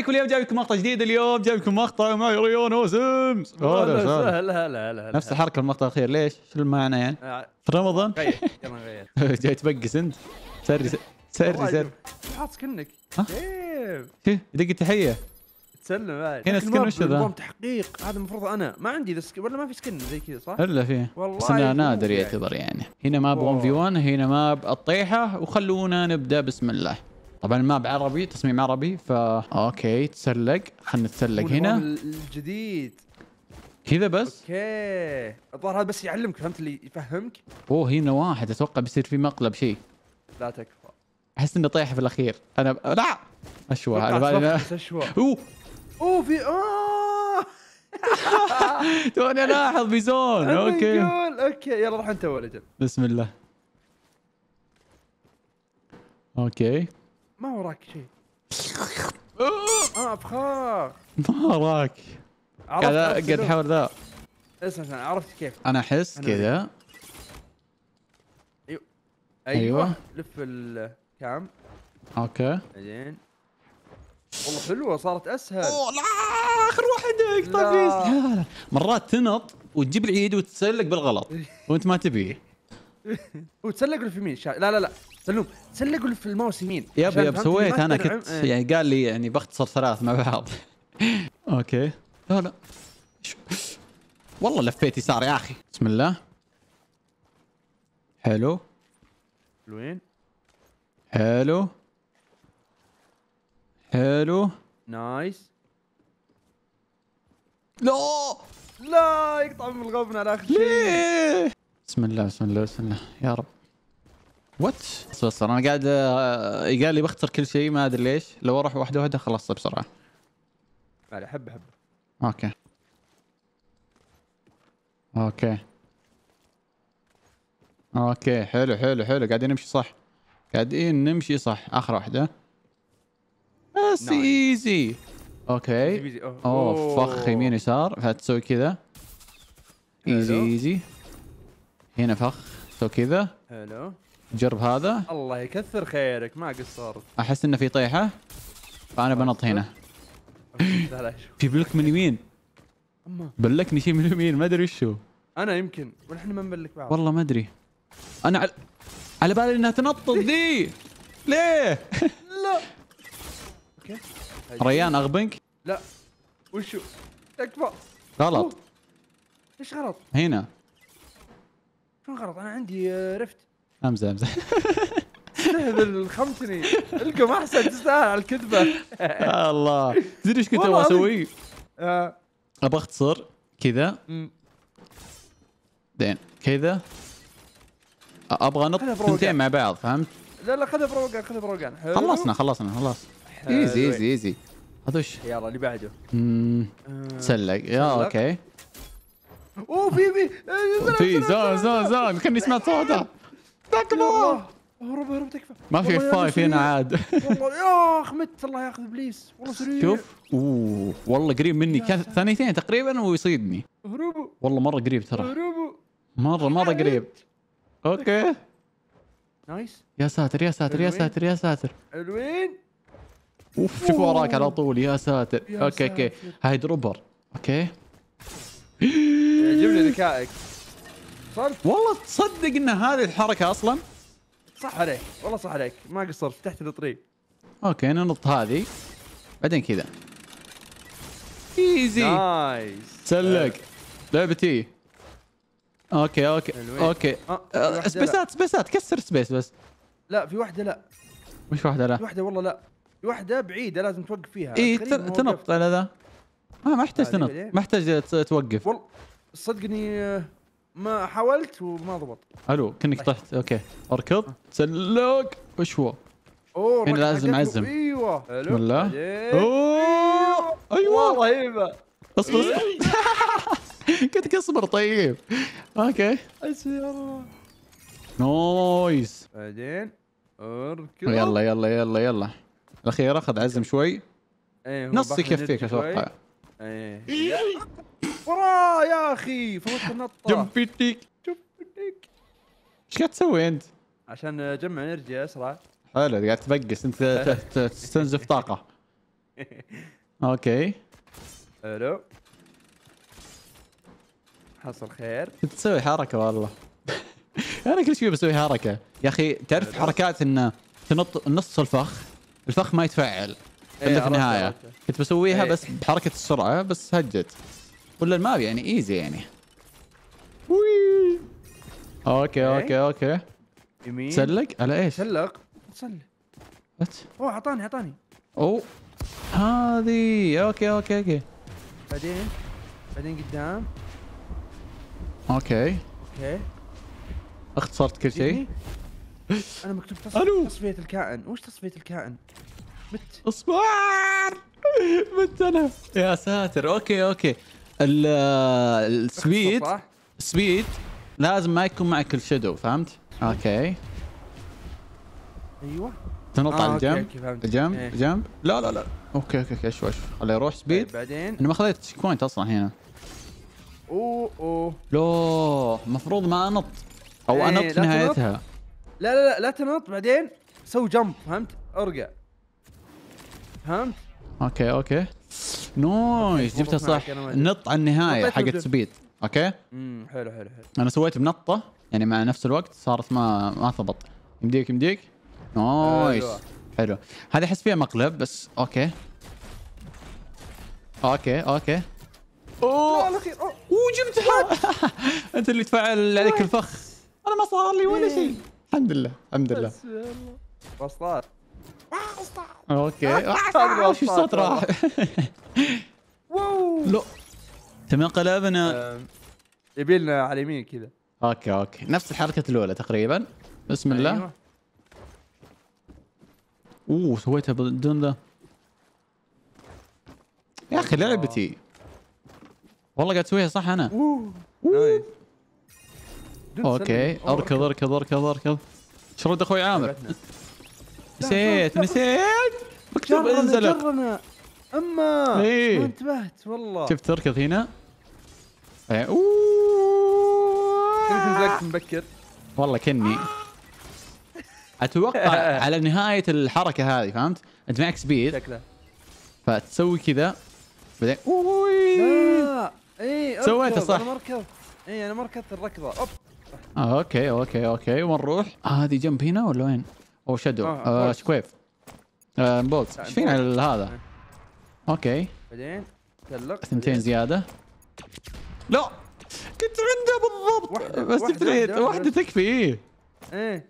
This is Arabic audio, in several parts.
عليكم اليوم جايب لكم مقطع جديد اليوم جايب لكم مقطع معي ريون وسيمز هلا هلا هلا نفس الحركه المقطع الاخير ليش؟ شو المعنى يعني؟ آه، في رمضان؟ غير غير جاي تبقس انت سري سري سري حاط سكنك دقي التحيه تسلم بعد هنا سكن وش ذا؟ نظام تحقيق هذا المفروض انا ما عندي ذا سكن ولا ما في سكن زي كذا صح؟ الا فيه والله بس انا نادر يعتبر يعني هنا ماب 1 في 1 هنا ماب الطيحه وخلونا نبدا بسم الله طبعا الماب عربي تصميم عربي فا اوكي تسلق خلينا نتسلق هنا الجديد كذا بس اوكي الظاهر هذا بس يعلمك فهمت اللي يفهمك اوه هنا واحد اتوقع بيصير في مقلب شيء لا تكفى احس انه طايح في الاخير انا ب... لا اشوى على بالي اوه اوه في اوه توني الاحظ بيزون oh اوكي اوكي يلا روح انت اول اجل بسم الله اوكي ما وراك شيء اه فخار ما وراك كذا قد حاول ذا اسمع اسمع عرفت كيف انا احس كذا ايوه ايوه, أيوة. لف الكام اوكي بعدين والله حلوه صارت اسهل اوه لا اخر واحده يقطع فيس مرات تنط وتجيب العيد وتتسلق بالغلط وانت ما تبيه وتسلق في مين لا لا لا سلوم سلق في الموسمين يب يب سويت انا كنت يعني قال لي يعني بختصر ثلاث مع بعض اوكي لا لا والله لفيت يسار يا اخي بسم الله حلو حلوين حلو حلو نايس لا لا يقطع من الغبنه على اخر شيء ليه بسم الله بسم الله بسم الله يا رب وات بس انا قاعد آه، آه، قال لي بخسر كل شيء ما ادري ليش لو اروح واحده واحده خلصت بسرعه على حبه حبه اوكي اوكي اوكي حلو حلو حلو قاعدين نمشي صح قاعدين نمشي صح اخر واحده بس ايزي اوكي اوه فخ يمين يسار فتسوي كذا ايزي ايزي هنا فخ تسوي كذا حلو جرب هذا الله يكثر خيرك ما قصرت احس انه في طيحه فانا بنط هنا في بلك من يمين بلكني شيء من يمين ما ادري وش هو انا يمكن ونحن ما نبلك بعض والله ما ادري انا على على بالي انها تنطط ذي ليه؟ لا اوكي ريان اغبنك؟ لا وشو؟ تكفى غلط ايش غلط؟ هنا شو غلط؟ انا عندي آه، رفت امزح امزح استهبل الخمسني الكم احسن تستاهل على الكذبه آه، الله تدري ايش كنت ابغى اسوي؟ آه. ابغى اختصر كذا زين كذا ابغى انط ثنتين مع بعض فهمت؟ لا لا خذها بروقان خذها بروقان خلصنا خلصنا خلاص ايزي ايزي ايزي هذا يلا اللي بعده تسلق آه. يا اوكي اوه في في في زون زون زون كاني سمعت صوته لا اهرب اهرب تكفى ما في فايف هنا عاد والله يا اخ مت الله ياخذ ابليس والله سريع شوف اوه والله قريب مني ثانيتين تقريبا ويصيدني اهربوا والله مره قريب ترى اهربوا مره مره قريب اوكي نايس يا ساتر يا ساتر يا ساتر يا ساتر حلوين اوف شوف وراك على طول يا ساتر اوكي اوكي هاي دروبر اوكي يعجبني ذكائك صدق والله تصدق ان هذه الحركه اصلا صح عليك والله صح عليك ما قصرت فتحت لي طريق اوكي ننط هذه بعدين كذا ايزي نايس سلك لعبتي اوكي اوكي اوكي أه. آه، سبيسات سبيسات كسر سبيس بس لا في واحده لا وش واحده لا؟ في واحده والله لا في واحده بعيده لازم توقف فيها اي تنط على ذا ما احتاج تنط ما احتاج توقف والله صدقني آه، ما حاولت وما ضبط الو كانك طيب. طحت اوكي اركض سلوك وش هو؟ اوه هنا لازم اعزم ايوه ولا اوه ايوه رهيبه اصبر اصبر قلت اصبر طيب اوكي حسبي نويس بعدين اركض يلا يلا يلا يلا الاخيره خذ عزم شوي إيه، نص يكفيك اتوقع ايه ورا يا اخي فوت النطه جمبي تيك ايش قاعد تسوي انت؟ عشان اجمع انرجي اسرع حلو قاعد تبقس انت تستنزف طاقه اوكي حلو حصل خير تسوي حركه والله انا كل شوي بسوي حركه يا اخي تعرف حركات انه تنط نص الفخ الفخ ما يتفعل الا في النهايه كنت بسويها إيه. بس بحركه السرعه بس هجت ولا الماب يعني ايزي يعني وي اوكي إيه. اوكي اوكي يمين تسلق على ايش؟ تسلق تسلق اوه اعطاني اعطاني اوه هذه اوكي اوكي اوكي بعدين بعدين قدام اوكي اوكي اختصرت كل شيء انا مكتوب تصفيه الكائن وش تصفيه الكائن مت اصبر مت انا يا ساتر اوكي اوكي السبيد سبيد لازم ما يكون معك الشادو فهمت؟ اوكي ايوه تنط آه على الجنب الجنب إيه. الجنب لا لا لا اوكي اوكي اوكي شوي شوي خليه يروح طيب، سبيد بعدين انا ما خذيت تشيك بوينت اصلا هنا اوه اوه لا المفروض ما انط او ايه انط في نهايتها لا لا لا لا تنط بعدين سوي جمب فهمت؟ ارقع فهمت؟ اوكي اوكي نايس جبتها صح نط على النهايه حقت سبيد اوكي امم حلو حلو حلو انا سويت بنطه يعني مع نفس الوقت صارت ما ما ثبط يمديك يمديك نايس أيوة. حلو هذه احس فيها مقلب بس اوكي اوكي اوكي اوه اوه جبتها انت اللي تفعل عليك الفخ انا ما صار لي ولا إيه. شيء الحمد لله الحمد لله وصلات اوكي احسن آه، آه، شو الصوت راح لو تم انقلابنا يبي لنا على اليمين كذا اوكي اوكي نفس الحركه الاولى تقريبا بسم الله أيوة. اوه سويتها بدون ذا يا اخي لعبتي والله قاعد اسويها صح انا اوه اوكي اركض اركض اركض اركض شرد اخوي عامر نسيت نسيت مكتوب انزلق جرنا اما إيه. ما انتبهت والله شفت تركض هنا إيه. اوه مبكر والله كني اتوقع على نهايه الحركه هذه فهمت؟ انت معك سبيد فتسوي كذا بعدين اوه اي سويته صح اي انا إيه، آه، اوكي اوكي اوكي آه، هذه جنب هنا ولا وين؟ او شادو سكويف آه بولت ايش فينا هذا؟ اوكي بعدين تلق اثنتين زياده لا كنت عنده بالضبط بس تفريد واحده تكفي ايه ايه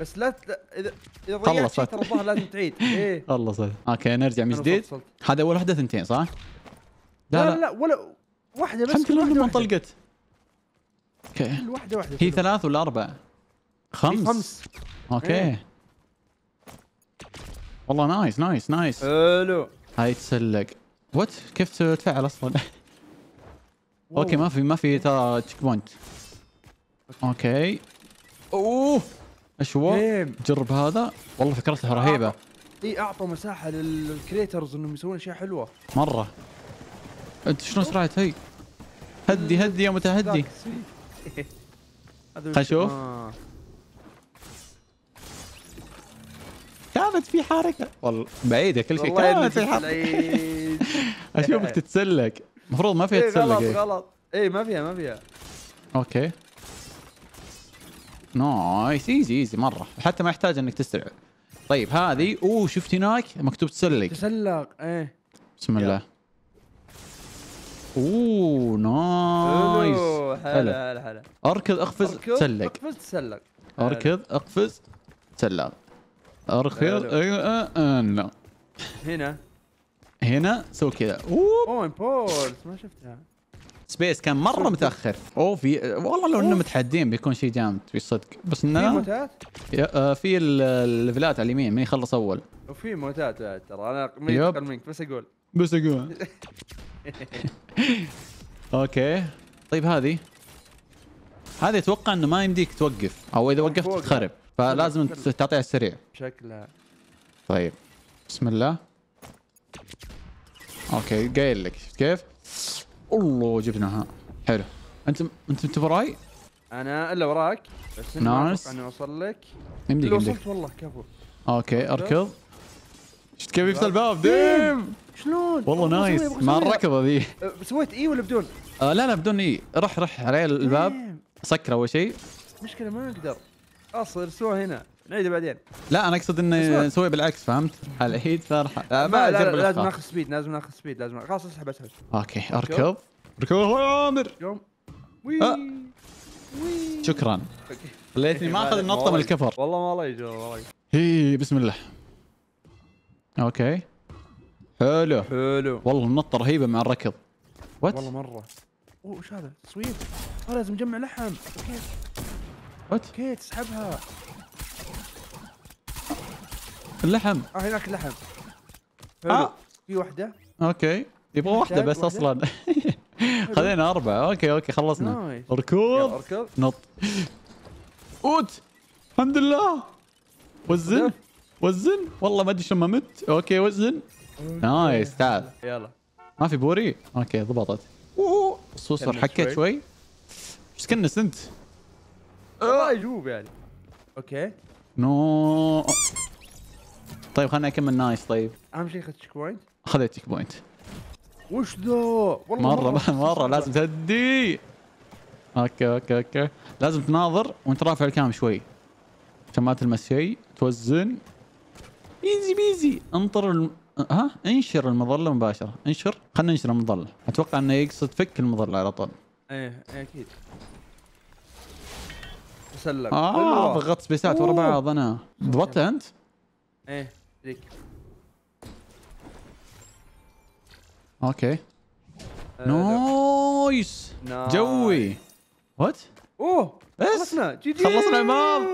بس لا اذا اذا ضيعت شيء ترى لازم تعيد ايه خلصت اوكي نرجع من جديد هذا اول واحده ثنتين صح؟ لا لا, لا, ولا واحده بس الحمد لله انهم انطلقت اوكي واحده واحده هي ثلاث ولا اربع؟ خمس خمس اوكي والله نايس نايس نايس حلو هاي تسلق وات كيف تفعل اصلا؟ اوكي ما في ما في ترى تشيك بوينت اوكي اوه ايش هو؟ جرب هذا والله فكرتها رهيبه اي اعطوا مساحه للكريترز انهم يسوون اشياء حلوه مره انت شلون سرعت هي؟ هدي هدي يا متهدي خل نشوف كانت في حركه والله بعيده كل شيء كانت في حركه اشوفك تتسلق المفروض ما فيها إيه، تسلق غلط إيه. غلط اي ما فيها ما فيها اوكي نايس ايزي ايزي مره حتى ما يحتاج انك تسرع طيب هذه اوه شفت هناك مكتوب تسلق تسلق ايه بسم الله اوه نايس حلو حلو حلو اركض اقفز تسلق اقفز تسلق اركض اقفز تسلق ارخص أيوة، آه، آه، لا هنا هنا سوي كذا اوه امبورت ما شفتها سبيس كان مره متاخر اوه في والله لو انه متحدين بيكون شيء جامد صدق بس انه في موتات؟ آه، في الليفلات على اليمين من يخلص اول وفي موتات بعد ترى انا اقل منك بس اقول بس اقول اوكي طيب هذه هذه اتوقع انه ما يمديك توقف او اذا وقفت تخرب فلازم تعطيها على السريع شكلها طيب بسم الله اوكي قايل لك شفت كيف؟ الله جبناها حلو انت انت انت وراي؟ انا الا وراك بس نايس اني اوصل لك يمديك وصلت والله كفو اوكي اركض شفت كيف يفتح الباب إيه. ديم شلون والله نايس مع الركضه ذي أه، سويت اي ولا بدون؟ آه لا لا بدون اي رح رح علي الباب إيه. سكر اول شيء مشكله ما اقدر اصل سوى هنا نعيده بعدين لا انا اقصد انه نسوي بالعكس فهمت؟ على العيد صار آه، لا ما لا لا لازم ناخذ سبيد لازم ناخذ سبيد لازم خلاص اسحب اسحب اوكي اركض اركض يا عامر آه. شكرا خليتني ما اخذ النطه من الكفر والله ما الله يجوز والله هي بسم الله اوكي حلو حلو والله النطه رهيبه مع الركض وات والله مره اوه وش هذا؟ تصوير؟ لازم نجمع لحم كيف؟ وات كيت اسحبها اللحم اه هناك لحم اه في واحده اوكي يبغى واحده بس اصلا خذينا اربعه اوكي اوكي خلصنا اركض اركض نط اوت الحمد لله وزن وزن والله ما ادري شلون ما مت اوكي وزن نايس تعال يلا ما في بوري اوكي ضبطت اوه الصوصر حكيت شوي ايش كنس انت؟ والله آه. يجوب يعني اوكي نو طيب خلنا اكمل نايس طيب اهم شيء اخذت تشيك بوينت اخذت تشيك بوينت وش ذا والله مره مره, مرة لازم تهدي اوكي اوكي اوكي لازم تناظر وانت رافع الكام شوي عشان ما تلمس شيء توزن ايزي بيزي انطر الم... ها انشر المظله مباشره انشر خلينا ننشر المظله اتوقع انه يقصد فك المظله على طول ايه, إيه، اكيد تسلم اه ضغطت سبيسات ورا بعض انا ضبطت انت؟ ايه ليك اوكي آه، نايس جوي وات؟ اوه خلصنا جي جي خلصنا عمار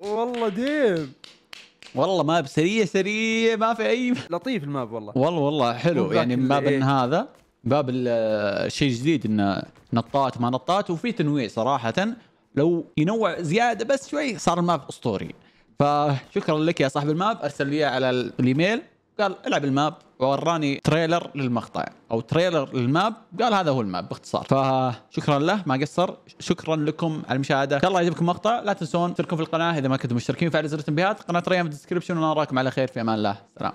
والله ديب والله ماب سريع سريع ما في اي لطيف الماب والله والله والله حلو يعني ماب إيه؟ هذا باب الشيء الجديد انه نطات ما نطات وفي تنويع صراحه لو ينوع زياده بس شوي صار الماب اسطوري فشكرا لك يا صاحب الماب ارسل لي على الايميل قال العب الماب ووراني تريلر للمقطع او تريلر للماب قال هذا هو الماب باختصار فشكرا له ما قصر شكرا لكم على المشاهده ان شاء الله يعجبكم المقطع لا تنسون تشتركون في القناه اذا ما كنتم مشتركين فعلوا زر التنبيهات قناه ريان في الديسكربشن ونراكم على خير في امان الله سلام